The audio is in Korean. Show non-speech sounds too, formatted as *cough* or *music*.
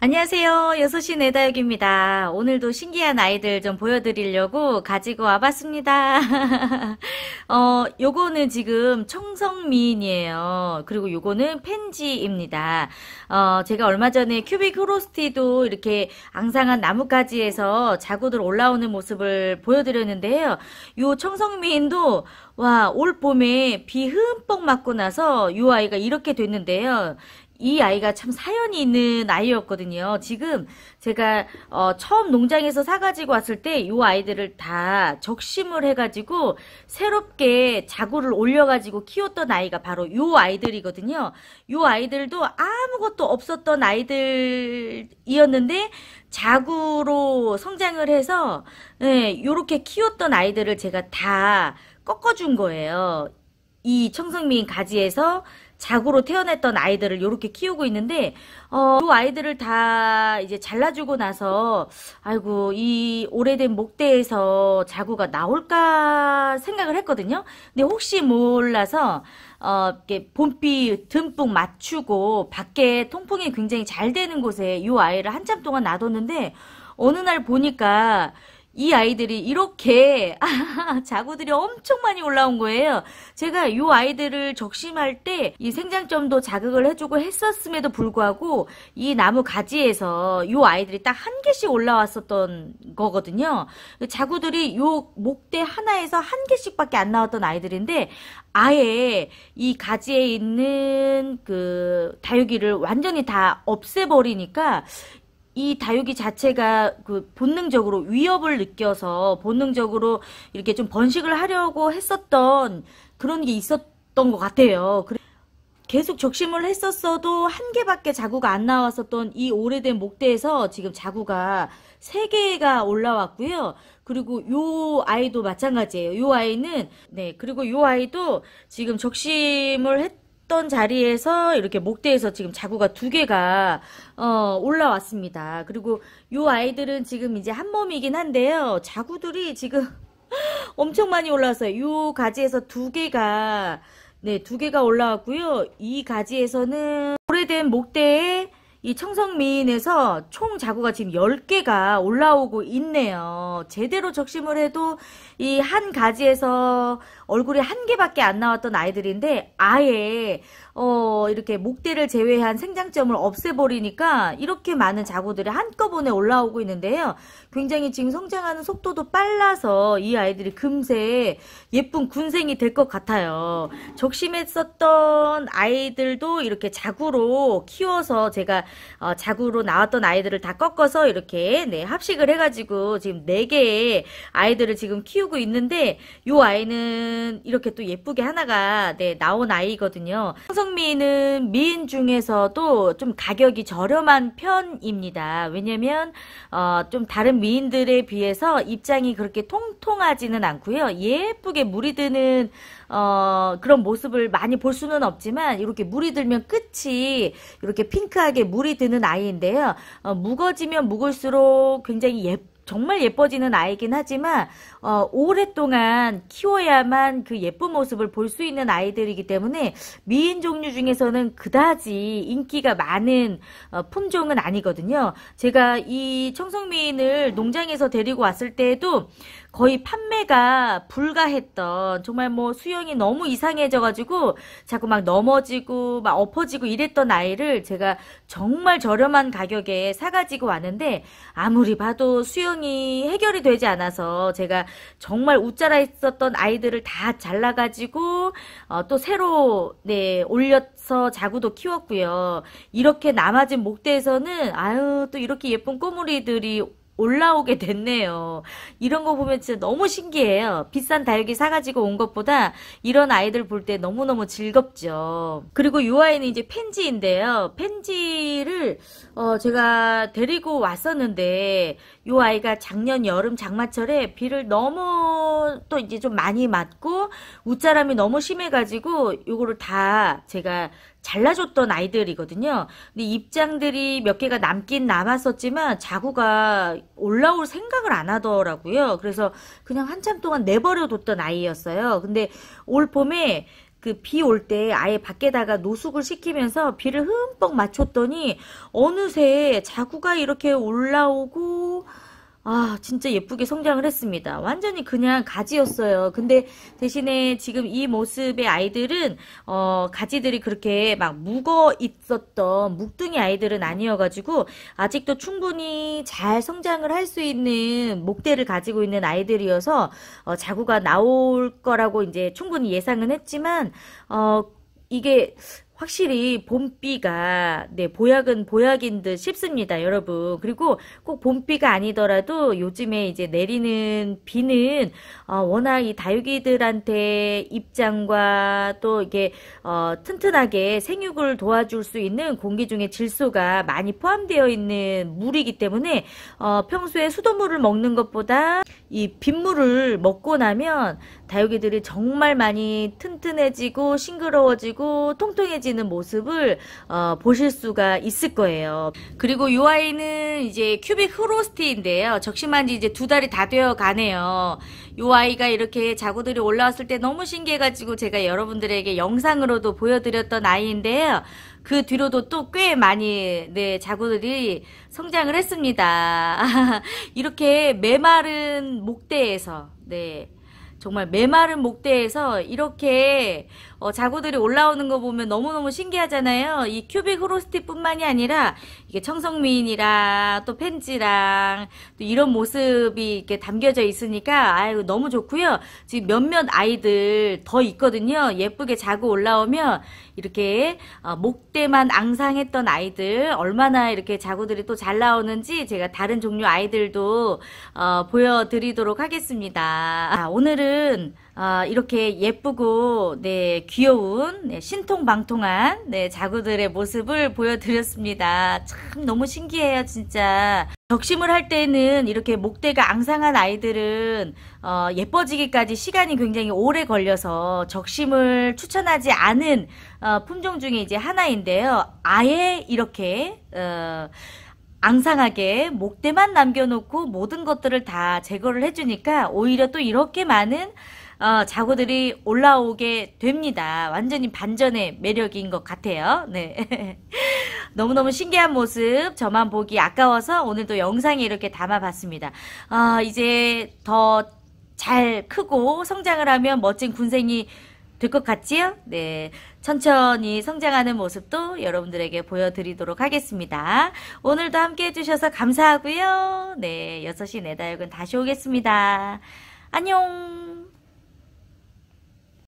안녕하세요. 6시 내다육입니다. 오늘도 신기한 아이들 좀 보여드리려고 가지고 와봤습니다. *laughs* 어, 요거는 지금 청성미인이에요. 그리고 요거는 펜지입니다. 어, 제가 얼마 전에 큐빅 호로스티도 이렇게 앙상한 나뭇가지에서 자구들 올라오는 모습을 보여드렸는데요. 요 청성미인도 와, 올 봄에 비 흠뻑 맞고 나서 요 아이가 이렇게 됐는데요. 이 아이가 참 사연이 있는 아이였거든요. 지금 제가 어, 처음 농장에서 사가지고 왔을 때 이 아이들을 다 적심을 해가지고 새롭게 자구를 올려가지고 키웠던 아이가 바로 이 아이들이거든요. 이 아이들도 아무것도 없었던 아이들이었는데 자구로 성장을 해서 이렇게 예, 키웠던 아이들을 제가 다 꺾어준 거예요. 이청성민 가지에서 자고로 태어났던 아이들을 이렇게 키우고 있는데 어, 이 아이들을 다 이제 잘라주고 나서 아이고 이 오래된 목대에서 자구가 나올까 생각을 했거든요. 근데 혹시 몰라서 어, 이렇게 봄비 듬뿍 맞추고 밖에 통풍이 굉장히 잘 되는 곳에 이 아이를 한참 동안 놔뒀는데 어느 날 보니까 이 아이들이 이렇게 *laughs* 자구들이 엄청 많이 올라온 거예요. 제가 이 아이들을 적심할 때 이 생장점도 자극을 해주고 했었음에도 불구하고 이 나무 가지에서 이 아이들이 딱 한 개씩 올라왔었던 거거든요. 자구들이 이 목대 하나에서 한 개씩밖에 안 나왔던 아이들인데 아예 이 가지에 있는 그 다육이를 완전히 다 없애버리니까 이 다육이 자체가 그 본능적으로 위협을 느껴서 본능적으로 이렇게 좀 번식을 하려고 했었던 그런 게 있었던 것 같아요. 계속 적심을 했었어도 한 개밖에 자구가 안 나왔었던 이 오래된 목대에서 지금 자구가 세 개가 올라왔고요. 그리고 요 아이도 마찬가지예요. 요 아이는 네 그리고 요 아이도 지금 적심을 했 있던 자리에서 이렇게 목대에서 지금 자구가 두 개가 어, 올라왔습니다. 그리고 요 아이들은 지금 이제 한 몸이긴 한데요. 자구들이 지금 *laughs* 엄청 많이 올라왔어요. 요 가지에서 두 개가 네, 두 개가 올라왔고요. 이 가지에서는 오래된 목대에 이 청성미인에서 총 자구가 지금 10개가 올라오고 있네요. 제대로 적심을 해도 이 한 가지에서 얼굴이 한 개밖에 안 나왔던 아이들인데 아예 어, 이렇게 목대를 제외한 생장점을 없애버리니까 이렇게 많은 자구들이 한꺼번에 올라오고 있는데요. 굉장히 지금 성장하는 속도도 빨라서 이 아이들이 금세 예쁜 군생이 될 것 같아요. 적심했었던 아이들도 이렇게 자구로 키워서 제가 어, 자구로 나왔던 아이들을 다 꺾어서 이렇게 네, 합식을 해가지고 지금 4개의 아이들을 지금 키우고 있는데 이 아이는 이렇게 또 예쁘게 하나가 네, 나온 아이거든요. 항상 중미는 미인 중에서도 좀 가격이 저렴한 편입니다. 왜냐면 어, 좀 다른 미인들에 비해서 입장이 그렇게 통통하지는 않고요. 예쁘게 물이 드는 어, 그런 모습을 많이 볼 수는 없지만 이렇게 물이 들면 끝이 이렇게 핑크하게 물이 드는 아이인데요. 어, 무거지면 묵을수록 굉장히 예쁜 정말 예뻐지는 아이긴 하지만 어, 오랫동안 키워야만 그 예쁜 모습을 볼 수 있는 아이들이기 때문에 미인 종류 중에서는 그다지 인기가 많은 어, 품종은 아니거든요. 제가 이청성미인을 농장에서 데리고 왔을 때에도 거의 판매가 불가했던 정말 뭐 수영이 너무 이상해져가지고 자꾸 막 넘어지고 막 엎어지고 이랬던 아이를 제가 정말 저렴한 가격에 사가지고 왔는데 아무리 봐도 수영이 해결이 되지 않아서 제가 정말 웃자라 있었던 아이들을 다 잘라가지고 어, 또 새로 네 올려서 자구도 키웠고요. 이렇게 남아진 목대에서는 아유 또 이렇게 예쁜 꼬물이들이 올라오게 됐네요. 이런 거 보면 진짜 너무 신기해요. 비싼 다육이 사가지고 온 것보다 이런 아이들 볼 때 너무너무 즐겁죠. 그리고 이 아이는 이제 펜지인데요. 펜지를 어 제가 데리고 왔었는데 이 아이가 작년 여름 장마철에 비를 너무 또 이제 좀 많이 맞고 웃자람이 너무 심해가지고 이거를 다 제가 잘라줬던 아이들이거든요. 근데 입장들이 몇 개가 남긴 남았었지만 자구가 올라올 생각을 안 하더라고요. 그래서 그냥 한참 동안 내버려뒀던 아이였어요. 근데 올 봄에 그 비 올 때 아예 밖에다가 노숙을 시키면서 비를 흠뻑 맞췄더니 어느새 자구가 이렇게 올라오고 아 진짜 예쁘게 성장을 했습니다. 완전히 그냥 가지였어요. 근데 대신에 지금 이 모습의 아이들은 어, 가지들이 그렇게 막 묵어 있었던 묵둥이 아이들은 아니어가지고 아직도 충분히 잘 성장을 할 수 있는 목대를 가지고 있는 아이들이어서 어, 자구가 나올 거라고 이제 충분히 예상은 했지만 어, 이게 확실히 봄비가 네 보약은 보약인 듯 싶습니다 여러분 그리고 꼭 봄비가 아니더라도 요즘에 이제 내리는 비는 어, 워낙 이 다육이들한테 입장과 또 이게 어, 튼튼하게 생육을 도와줄 수 있는 공기 중에 질소가 많이 포함되어 있는 물이기 때문에 어, 평소에 수돗물을 먹는 것보다 이 빗물을 먹고 나면 다육이들이 정말 많이 튼튼해지고 싱그러워지고 통통해지고 달라지는 모습을 어, 보실 수가 있을 거예요. 그리고 이 아이는 이제 큐빅 흐로스티인데요. 적심한 지 이제 두 달이 다 되어 가네요. 이 아이가 이렇게 자구들이 올라왔을 때 너무 신기해가지고 제가 여러분들에게 영상으로도 보여드렸던 아이인데요. 그 뒤로도 또 꽤 많이 네 자구들이 성장을 했습니다. *laughs* 이렇게 메마른 목대에서 네 정말 메마른 목대에서 이렇게 어, 자구들이 올라오는 거 보면 너무너무 신기하잖아요. 이 큐빅 호로스티뿐만이 아니라 이게 청성미인이랑 또 펜지랑 또 이런 모습이 이렇게 담겨져 있으니까 아유 너무 좋고요. 지금 몇몇 아이들 더 있거든요. 예쁘게 자구 올라오면 이렇게 어, 목대만 앙상했던 아이들 얼마나 이렇게 자구들이 또 잘 나오는지 제가 다른 종류 아이들도 어, 보여드리도록 하겠습니다. 아, 오늘은 아, 이렇게 예쁘고 네 귀여운 네, 신통방통한 네 자구들의 모습을 보여드렸습니다. 참 너무 신기해요 진짜. 적심을 할 때는 이렇게 목대가 앙상한 아이들은 어, 예뻐지기까지 시간이 굉장히 오래 걸려서 적심을 추천하지 않은 어, 품종 중에 이제 하나인데요. 아예 이렇게 어, 앙상하게 목대만 남겨놓고 모든 것들을 다 제거를 해주니까 오히려 또 이렇게 많은 어, 자구들이 올라오게 됩니다. 완전히 반전의 매력인 것 같아요. 네. *laughs* 너무너무 신기한 모습 저만 보기 아까워서 오늘도 영상에 이렇게 담아봤습니다. 아, 이제 더 잘 크고 성장을 하면 멋진 군생이 될 것 같지요? 네. 천천히 성장하는 모습도 여러분들에게 보여드리도록 하겠습니다. 오늘도 함께 해주셔서 감사하고요. 네. 6시 내다육은 다시 오겠습니다. 안녕!